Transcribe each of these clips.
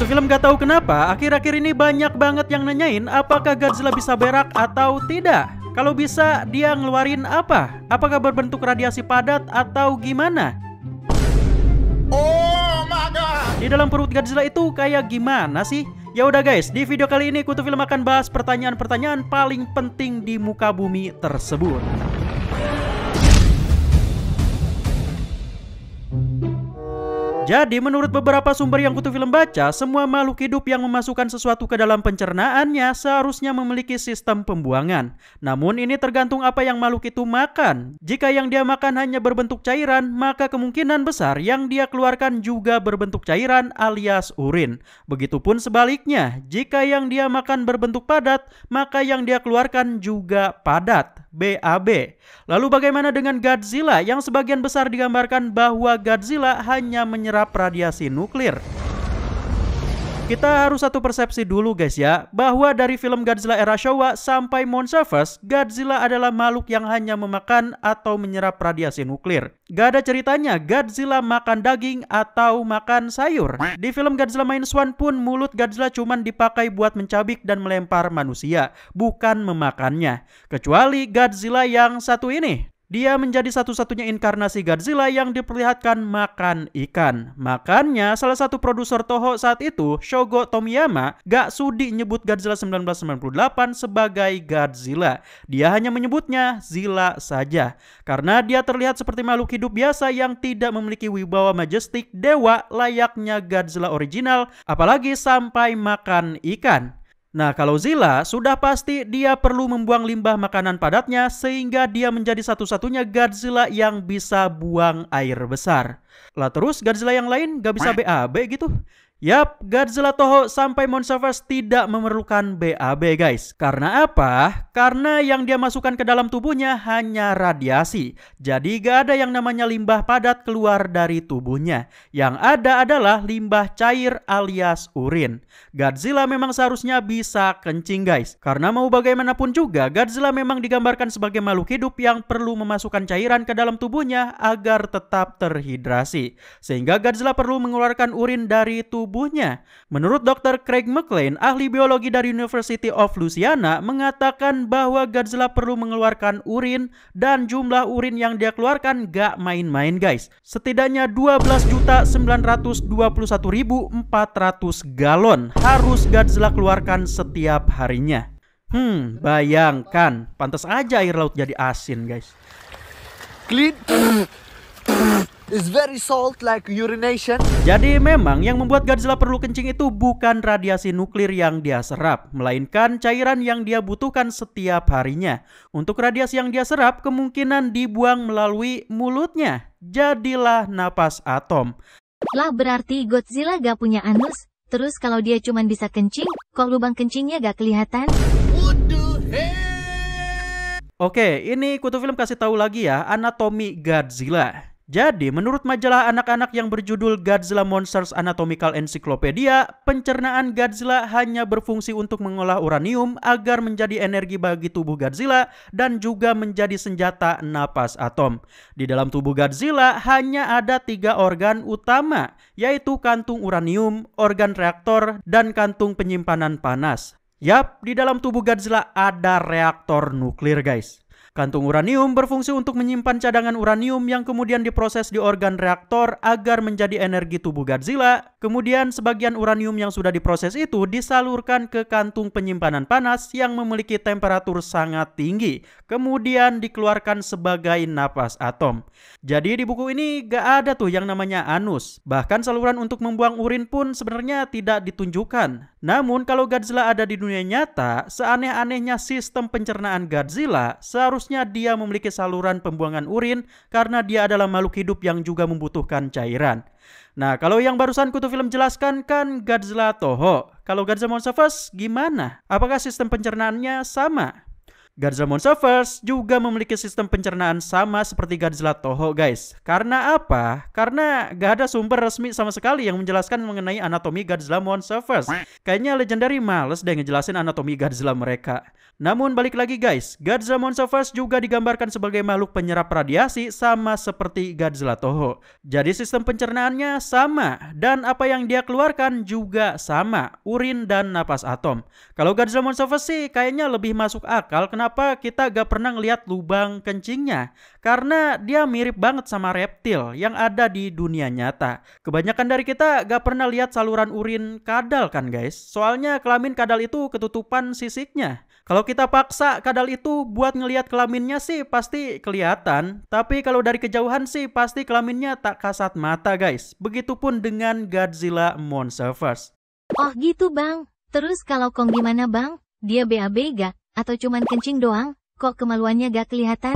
Satu film gak tahu kenapa, akhir-akhir ini banyak banget yang nanyain apakah Godzilla bisa berak atau tidak. Kalau bisa, dia ngeluarin apa? Apakah berbentuk radiasi padat atau gimana? Oh my God. Di dalam perut Godzilla itu kayak gimana sih? Ya udah guys, di video kali ini Kutu Film akan bahas pertanyaan-pertanyaan paling penting di muka bumi tersebut. Jadi menurut beberapa sumber yang Kutu Film baca, semua makhluk hidup yang memasukkan sesuatu ke dalam pencernaannya seharusnya memiliki sistem pembuangan. Namun ini tergantung apa yang makhluk itu makan. Jika yang dia makan hanya berbentuk cairan, maka kemungkinan besar yang dia keluarkan juga berbentuk cairan alias urin. Begitupun sebaliknya, jika yang dia makan berbentuk padat, maka yang dia keluarkan juga padat. BAB. Lalu bagaimana dengan Godzilla yang sebagian besar digambarkan bahwa Godzilla hanya menyerang menyerap radiasi nuklir. Kita harus satu persepsi dulu guys ya, bahwa dari film Godzilla era Showa sampai Moon Surface, Godzilla adalah makhluk yang hanya memakan atau menyerap radiasi nuklir. Gak ada ceritanya Godzilla makan daging atau makan sayur. Di film Godzilla Minus One pun mulut Godzilla cuman dipakai buat mencabik dan melempar manusia, bukan memakannya. Kecuali Godzilla yang satu ini dia menjadi satu-satunya inkarnasi Godzilla yang diperlihatkan makan ikan. Makanya salah satu produser Toho saat itu, Shogo Tomiyama, gak sudi nyebut Godzilla 1998 sebagai Godzilla. Dia hanya menyebutnya Zilla saja. Karena dia terlihat seperti makhluk hidup biasa yang tidak memiliki wibawa majestik dewa layaknya Godzilla original, apalagi sampai makan ikan. Nah, kalau Zila, sudah pasti dia perlu membuang limbah makanan padatnya sehingga dia menjadi satu-satunya Godzilla yang bisa buang air besar. Lah terus Godzilla yang lain gak bisa BAB gitu? Yap, Godzilla Toho sampai Monsterverse tidak memerlukan BAB guys. Karena apa? Karena yang dia masukkan ke dalam tubuhnya hanya radiasi. Jadi gak ada yang namanya limbah padat keluar dari tubuhnya. Yang ada adalah limbah cair alias urin. Godzilla memang seharusnya bisa kencing guys. Karena mau bagaimanapun juga, Godzilla memang digambarkan sebagai makhluk hidup yang perlu memasukkan cairan ke dalam tubuhnya agar tetap terhidrasi. Sehingga Godzilla perlu mengeluarkan urin dari tubuh tubuhnya. Menurut Dr. Craig McLean, ahli biologi dari University of Louisiana mengatakan bahwa Godzilla perlu mengeluarkan urin dan jumlah urin yang dia keluarkan gak main-main guys. Setidaknya 12.921.400 galon harus Godzilla keluarkan setiap harinya. Hmm, bayangkan. Pantas aja air laut jadi asin, guys. Clean is very salt like urination. Jadi memang yang membuat Godzilla perlu kencing itu bukan radiasi nuklir yang dia serap, melainkan cairan yang dia butuhkan setiap harinya. Untuk radiasi yang dia serap kemungkinan dibuang melalui mulutnya. Jadilah napas atom. Lah berarti Godzilla gak punya anus? Terus kalau dia cuma bisa kencing, kok lubang kencingnya gak kelihatan? Oke, ini Kutu Film kasih tahu lagi ya, anatomi Godzilla. Jadi, menurut majalah anak-anak yang berjudul Godzilla Monsters Anatomical Encyclopedia, pencernaan Godzilla hanya berfungsi untuk mengolah uranium agar menjadi energi bagi tubuh Godzilla dan juga menjadi senjata napas atom. Di dalam tubuh Godzilla hanya ada tiga organ utama, yaitu kantung uranium, organ reaktor, dan kantung penyimpanan panas. Yap, di dalam tubuh Godzilla ada reaktor nuklir guys. Kantung uranium berfungsi untuk menyimpan cadangan uranium yang kemudian diproses di organ reaktor agar menjadi energi tubuh Godzilla. Kemudian sebagian uranium yang sudah diproses itu disalurkan ke kantung penyimpanan panas yang memiliki temperatur sangat tinggi. Kemudian dikeluarkan sebagai napas atom. Jadi di buku ini gak ada tuh yang namanya anus. Bahkan saluran untuk membuang urin pun sebenarnya tidak ditunjukkan. Namun kalau Godzilla ada di dunia nyata, seaneh-anehnya sistem pencernaan Godzilla, seharusnya dia memiliki saluran pembuangan urin karena dia adalah makhluk hidup yang juga membutuhkan cairan. Nah, kalau yang barusan Kutu Film jelaskan kan Godzilla Toho. Kalau Godzilla Monsterverse gimana? Apakah sistem pencernaannya sama? Godzilla Monsterverse juga memiliki sistem pencernaan sama seperti Godzilla Toho guys. Karena apa? Karena gak ada sumber resmi sama sekali yang menjelaskan mengenai anatomi Godzilla Monsterverse. Kayaknya Legendary males deh ngejelasin anatomi Godzilla mereka. Namun balik lagi guys, Godzilla Monsterverse juga digambarkan sebagai makhluk penyerap radiasi sama seperti Godzilla Toho. Jadi sistem pencernaannya sama dan apa yang dia keluarkan juga sama, urin dan napas atom. Kalau Godzilla Monsterverse sih kayaknya lebih masuk akal kenapa kenapa kita gak pernah ngeliat lubang kencingnya? Karena dia mirip banget sama reptil yang ada di dunia nyata. Kebanyakan dari kita gak pernah lihat saluran urin kadal kan guys? Soalnya kelamin kadal itu ketutupan sisiknya. Kalau kita paksa kadal itu buat ngelihat kelaminnya sih pasti kelihatan, tapi kalau dari kejauhan sih pasti kelaminnya tak kasat mata guys. Begitupun dengan Godzilla Monsterverse. Oh gitu bang. Terus kalau Kong gimana bang? Dia BAB gak? Atau cuman kencing doang? Kok kemaluannya gak kelihatan?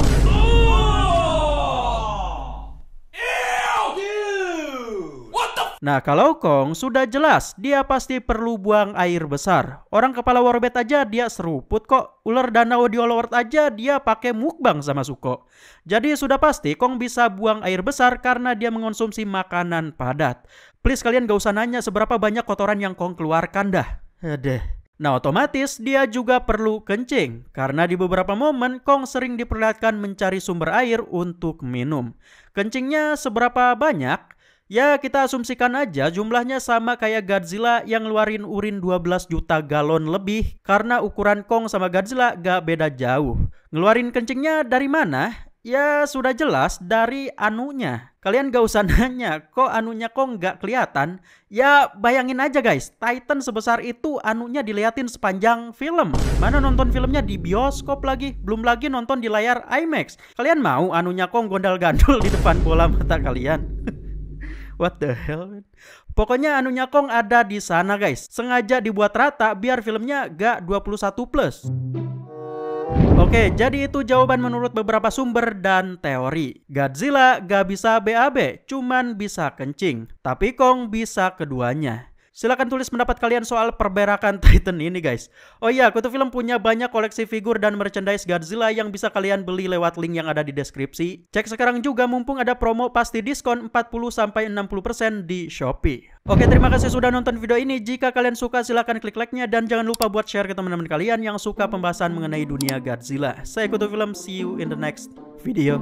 Nah, kalau Kong sudah jelas, dia pasti perlu buang air besar. Orang kepala warbet aja dia seruput kok. Ular danau di Olowart aja dia pakai mukbang sama Suko. Jadi sudah pasti Kong bisa buang air besar karena dia mengonsumsi makanan padat. Please kalian gak usah nanya seberapa banyak kotoran yang Kong keluarkan dah. Adeh. Nah otomatis dia juga perlu kencing karena di beberapa momen Kong sering diperlihatkan mencari sumber air untuk minum. Kencingnya seberapa banyak? Ya kita asumsikan aja jumlahnya sama kayak Godzilla yang ngeluarin urin 12 juta galon lebih karena ukuran Kong sama Godzilla gak beda jauh. Ngeluarin kencingnya dari mana? Ya sudah jelas dari anunya. Kalian gak usah nanya, kok anunya kok nggak kelihatan? Ya bayangin aja guys, Titan sebesar itu anunya diliatin sepanjang film. Mana nonton filmnya di bioskop lagi, belum lagi nonton di layar IMAX. Kalian mau anunya kok gondal-gandul di depan bola mata kalian? What the hell? Man? Pokoknya anunya kong ada di sana guys. Sengaja dibuat rata biar filmnya gak 21 plus. Oke, jadi itu jawaban menurut beberapa sumber dan teori. Godzilla gak bisa BAB, cuman bisa kencing. Tapi Kong bisa keduanya. Silahkan tulis pendapat kalian soal perberakan Titan ini guys. Oh iya, Kutu Film punya banyak koleksi figur dan merchandise Godzilla yang bisa kalian beli lewat link yang ada di deskripsi. Cek sekarang juga mumpung ada promo pasti diskon 40-60% di Shopee. Oke, terima kasih sudah nonton video ini. Jika kalian suka, silahkan klik like-nya. Dan jangan lupa buat share ke teman-teman kalian yang suka pembahasan mengenai dunia Godzilla. Saya Kutu Film, see you in the next video.